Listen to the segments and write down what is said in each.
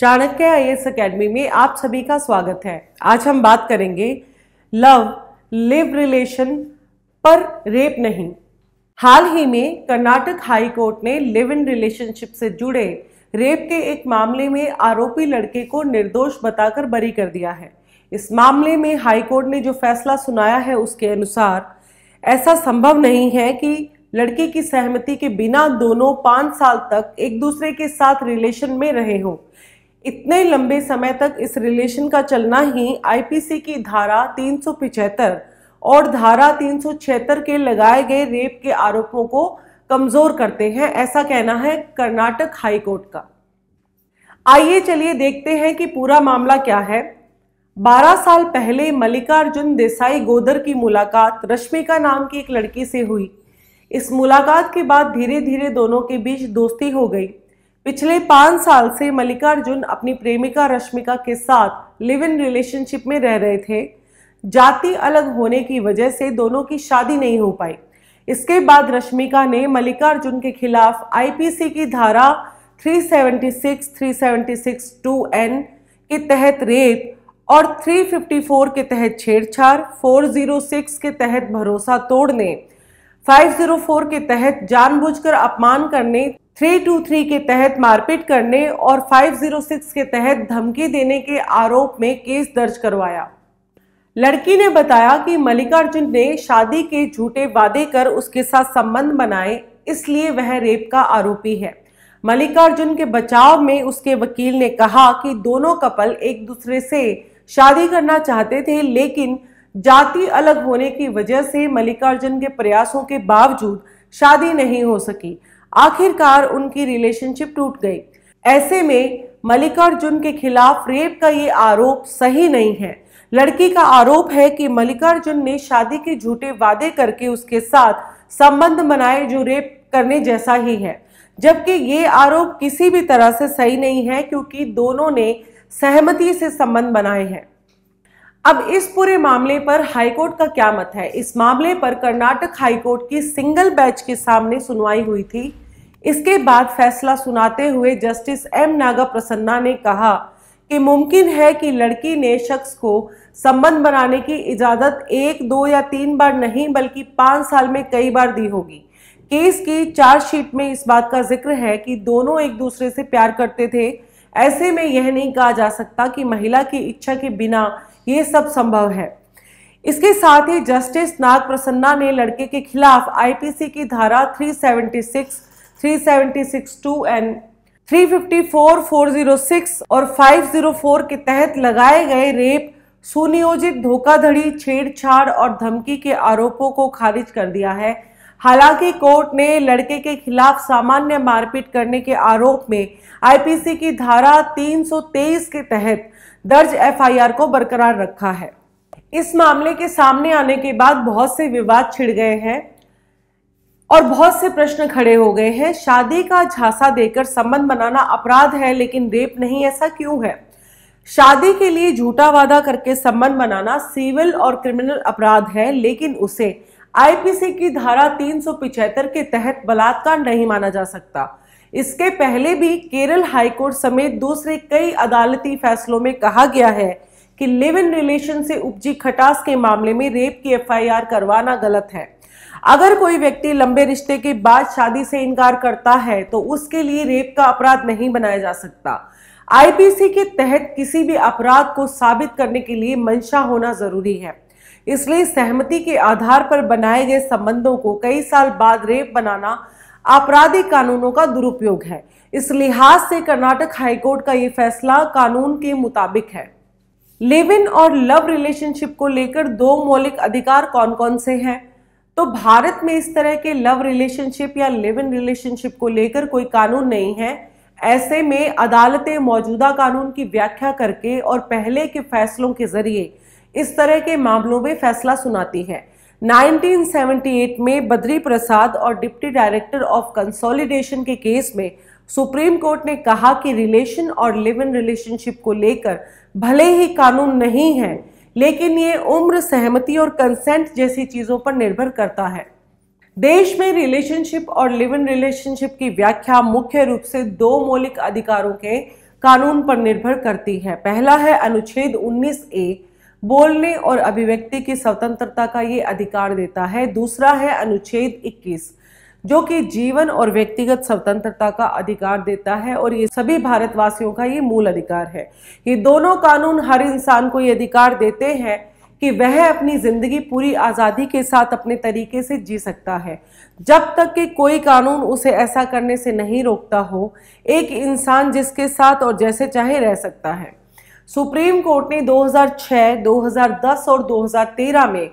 Chanakya I S academy में आप सभी का स्वागत है आज हम बात करेंगे लव लिव रिलेशन पर रेप नहीं हाल ही में कर्नाटक हाई कोर्ट ने लिव इन रिलेशनशिप से जुड़े रेप के एक मामले में आरोपी लड़के को निर्दोष बताकर बरी कर दिया है इस मामले में हाई कोर्ट ने जो फैसला सुनाया है उसके अनुसार ऐसा संभव नहीं है कि लड़के की सहमति के बिना दोनों पाँच साल तक एक दूसरे के साथ रिलेशन में रहे हों इतने लंबे समय तक इस रिलेशन का चलना ही आईपीसी की धारा तीन और धारा तीन के लगाए गए रेप के आरोपों को कमजोर करते हैं ऐसा कहना है कर्नाटक हाईकोर्ट का आइए चलिए देखते हैं कि पूरा मामला क्या है 12 साल पहले मल्लिकार्जुन देसाई गोदर की मुलाकात रश्मिका नाम की एक लड़की से हुई इस मुलाकात के बाद धीरे धीरे दोनों के बीच दोस्ती हो गई पिछले पाँच साल से मल्लिकार्जुन अपनी प्रेमिका रश्मिका के साथ लिव इन रिलेशनशिप में रह रहे थे जाति अलग होने की वजह से दोनों की शादी नहीं हो पाई इसके बाद रश्मिका ने मल्लिकार्जुन के खिलाफ आईपीसी की धारा 376, 376 2N के तहत रेप और 354 के तहत छेड़छाड़ 406 के तहत भरोसा तोड़ने 504 के तहत जानबूझकर अपमान करने 323 के तहत मारपीट करने और 506 के तहत धमकी देने के आरोप में केस दर्ज करवाया लड़की ने बताया कि मल्लिकार्जुन ने शादी के झूठे वादे कर उसके साथ संबंध बनाए इसलिए वह रेप का आरोपी है मल्लिकार्जुन के बचाव में उसके वकील ने कहा कि दोनों कपल एक दूसरे से शादी करना चाहते थे लेकिन जाति अलग होने की वजह से मल्लिकार्जुन के प्रयासों के बावजूद शादी नहीं हो सकी आखिरकार उनकी रिलेशनशिप टूट गई ऐसे में मल्लिकार्जुन के खिलाफ रेप का ये आरोप सही नहीं है लड़की का आरोप है कि मल्लिकार्जुन ने शादी के झूठे वादे करके उसके साथ संबंध बनाए जो रेप करने जैसा ही है जबकि ये आरोप किसी भी तरह से सही नहीं है क्योंकि दोनों ने सहमति से संबंध बनाए हैं अब इस पूरे मामले पर हाईकोर्ट का क्या मत है इस मामले पर कर्नाटक हाईकोर्ट की सिंगल बेंच के सामने सुनवाई हुई थी इसके बाद फैसला सुनाते हुए जस्टिस एम नागा प्रसन्ना ने कहा कि मुमकिन है कि लड़की ने शख्स को संबंध बनाने की इजाज़त एक दो या तीन बार नहीं बल्कि पाँच साल में कई बार दी होगी केस की चार्जशीट में इस बात का जिक्र है कि दोनों एक दूसरे से प्यार करते थे ऐसे में यह नहीं कहा जा सकता कि महिला की इच्छा के बिना ये सब संभव है इसके साथ ही जस्टिस नाग प्रसन्ना ने लड़के के खिलाफ आईपीसी की धारा 376 376 टू एंड 354, 406 और 504 के तहत लगाए गए रेप सुनियोजित धोखाधड़ी छेड़छाड़ और धमकी के आरोपों को खारिज कर दिया है हालांकि कोर्ट ने लड़के के खिलाफ सामान्य मारपीट करने के आरोप में आईपीसी की धारा 323 के तहत दर्ज एफआईआर को बरकरार रखा है इस मामले के सामने आने के बाद बहुत से विवाद छिड़ गए हैं और बहुत से प्रश्न खड़े हो गए हैं शादी का झांसा देकर संबंध बनाना अपराध है लेकिन रेप नहीं ऐसा क्यों है शादी के लिए झूठा वादा करके संबंध बनाना सिविल और क्रिमिनल अपराध है लेकिन उसे आईपीसी की धारा तीन के तहत बलात्कार नहीं माना जा सकता इसके पहले भी केरल हाईकोर्ट समेत दूसरे कई अदालती फैसलों में कहा गया है कि लिव इन रिलेशन से उपजी खटास के मामले में रेप की एफआईआर करवाना गलत है अगर कोई व्यक्ति लंबे रिश्ते के बाद शादी से इनकार करता है तो उसके लिए रेप का अपराध नहीं बनाया जा सकता आईपीसी के तहत किसी भी अपराध को साबित करने के लिए मंशा होना जरूरी है इसलिए सहमति के आधार पर बनाए गए संबंधों को कई साल बाद रेप बनाना आपराधिक कानूनों का दुरुपयोग है इस लिहाज से कर्नाटक हाईकोर्ट का ये फैसला कानून के मुताबिक है लिव इन और लव रिलेशनशिप को लेकर दो मौलिक अधिकार कौन कौन से हैं तो भारत में इस तरह के लव रिलेशनशिप या लिव इन रिलेशनशिप को लेकर कोई कानून नहीं है ऐसे में अदालतें मौजूदा कानून की व्याख्या करके और पहले के फैसलों के जरिए इस तरह के मामलों में फैसला सुनाती है 1978 में बद्री प्रसाद और डिप्टी डायरेक्टर ऑफ कंसोलिडेशन के केस में सुप्रीम कोर्ट ने कहा कि रिलेशन और लिव इन रिलेशनशिप को लेकर भले ही कानून नहीं है लेकिन ये उम्र सहमति और कंसेंट जैसी चीज़ों पर निर्भर करता है देश में रिलेशनशिप और लिव इन रिलेशनशिप की व्याख्या मुख्य रूप से दो मौलिक अधिकारों के कानून पर निर्भर करती है पहला है अनुच्छेद 19 ए बोलने और अभिव्यक्ति की स्वतंत्रता का ये अधिकार देता है दूसरा है अनुच्छेद 21 जो कि जीवन और व्यक्तिगत स्वतंत्रता का अधिकार देता है और ये सभी भारतवासियों का ये मूल अधिकार है ये दोनों कानून हर इंसान को ये अधिकार देते हैं कि वह अपनी ज़िंदगी पूरी आज़ादी के साथ अपने तरीके से जी सकता है जब तक कि कोई कानून उसे ऐसा करने से नहीं रोकता हो एक इंसान जिसके साथ और जैसे चाहे रह सकता है सुप्रीम कोर्ट ने 2006, 2010 और 2013 में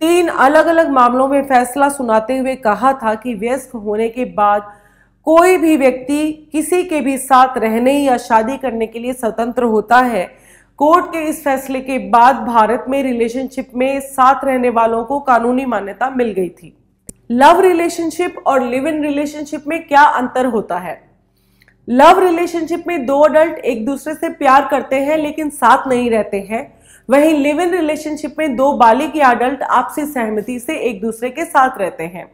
तीन अलग अलग मामलों में फैसला सुनाते हुए कहा था कि व्यस्त होने के बाद कोई भी व्यक्ति किसी के भी साथ रहने या शादी करने के लिए स्वतंत्र होता है कोर्ट के इस फैसले के बाद भारत में रिलेशनशिप में साथ रहने वालों को कानूनी मान्यता मिल गई थी लव रिलेशनशिप और लिव इन रिलेशनशिप में क्या अंतर होता है लव रिलेशनशिप में दो अडल्ट एक दूसरे से प्यार करते हैं लेकिन साथ नहीं रहते हैं वहीं लिव इन रिलेशनशिप में दो बालिक या अडल्ट आपसी सहमति से एक दूसरे के साथ रहते हैं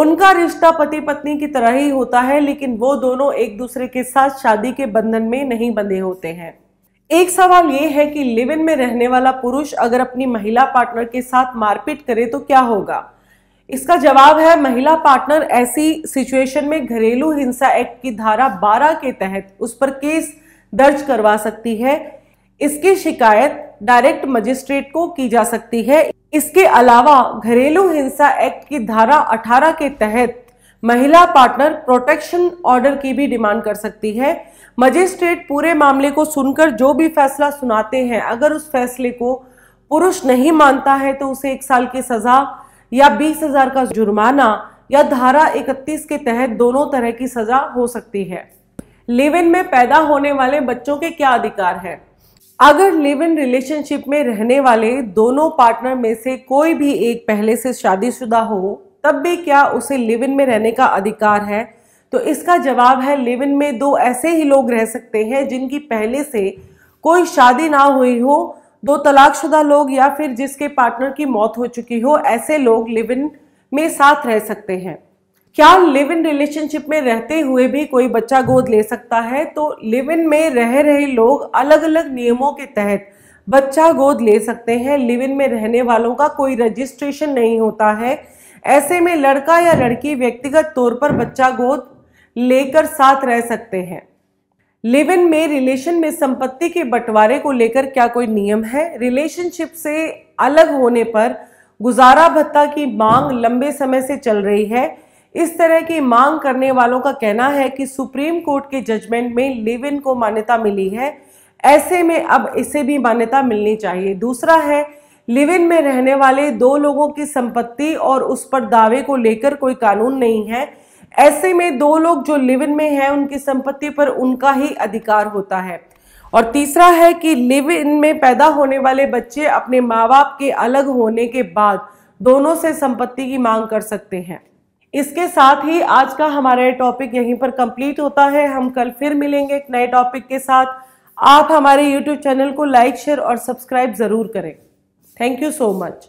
उनका रिश्ता पति पत्नी की तरह ही होता है लेकिन वो दोनों एक दूसरे के साथ शादी के बंधन में नहीं बंधे होते हैं एक सवाल ये है कि लिव इन में रहने वाला पुरुष अगर अपनी महिला पार्टनर के साथ मारपीट करे तो क्या होगा इसका जवाब है महिला पार्टनर ऐसी सिचुएशन में घरेलू हिंसा एक्ट की धारा 12 के तहत उस पर केस दर्ज करवा सकती है इसकी शिकायत डायरेक्ट मजिस्ट्रेट को की जा सकती है इसके अलावा घरेलू हिंसा एक्ट की धारा 18 के तहत महिला पार्टनर प्रोटेक्शन ऑर्डर की भी डिमांड कर सकती है मजिस्ट्रेट पूरे मामले को सुनकर जो भी फैसला सुनाते हैं अगर उस फैसले को पुरुष नहीं मानता है तो उसे एक साल की सजा या बीस हजार का जुर्माना या धारा 31 के तहत दोनों तरह की सजा हो सकती है लिव इन में पैदा होने वाले बच्चों के क्या अधिकार है अगर लिव इन रिलेशनशिप में रहने वाले दोनों पार्टनर में से कोई भी एक पहले से शादीशुदा हो तब भी क्या उसे लिव इन में रहने का अधिकार है तो इसका जवाब है लिव इन में दो ऐसे ही लोग रह सकते हैं जिनकी पहले से कोई शादी ना हुई हो दो तलाकशुदा लोग या फिर जिसके पार्टनर की मौत हो चुकी हो ऐसे लोग लिव इन में साथ रह सकते हैं क्या लिव इन रिलेशनशिप में रहते हुए भी कोई बच्चा गोद ले सकता है तो लिव इन में रह रहे लोग अलग अलग नियमों के तहत बच्चा गोद ले सकते हैं लिव इन में रहने वालों का कोई रजिस्ट्रेशन नहीं होता है ऐसे में लड़का या लड़की व्यक्तिगत तौर पर बच्चा गोद लेकर साथ रह सकते हैं लिव इन में रिलेशन में संपत्ति के बंटवारे को लेकर क्या कोई नियम है रिलेशनशिप से अलग होने पर गुजारा भत्ता की मांग लंबे समय से चल रही है इस तरह की मांग करने वालों का कहना है कि सुप्रीम कोर्ट के जजमेंट में लिव इन को मान्यता मिली है ऐसे में अब इसे भी मान्यता मिलनी चाहिए दूसरा है लिव इन में रहने वाले दो लोगों की संपत्ति और उस पर दावे को लेकर कोई कानून नहीं है ऐसे में दो लोग जो लिव इन में हैं उनकी संपत्ति पर उनका ही अधिकार होता है और तीसरा है कि लिव इन में पैदा होने वाले बच्चे अपने माँ बाप के अलग होने के बाद दोनों से संपत्ति की मांग कर सकते हैं इसके साथ ही आज का हमारा टॉपिक यहीं पर कंप्लीट होता है हम कल फिर मिलेंगे एक नए टॉपिक के साथ आप हमारे यूट्यूब चैनल को लाइक शेयर और सब्सक्राइब ज़रूर करें थैंक यू सो मच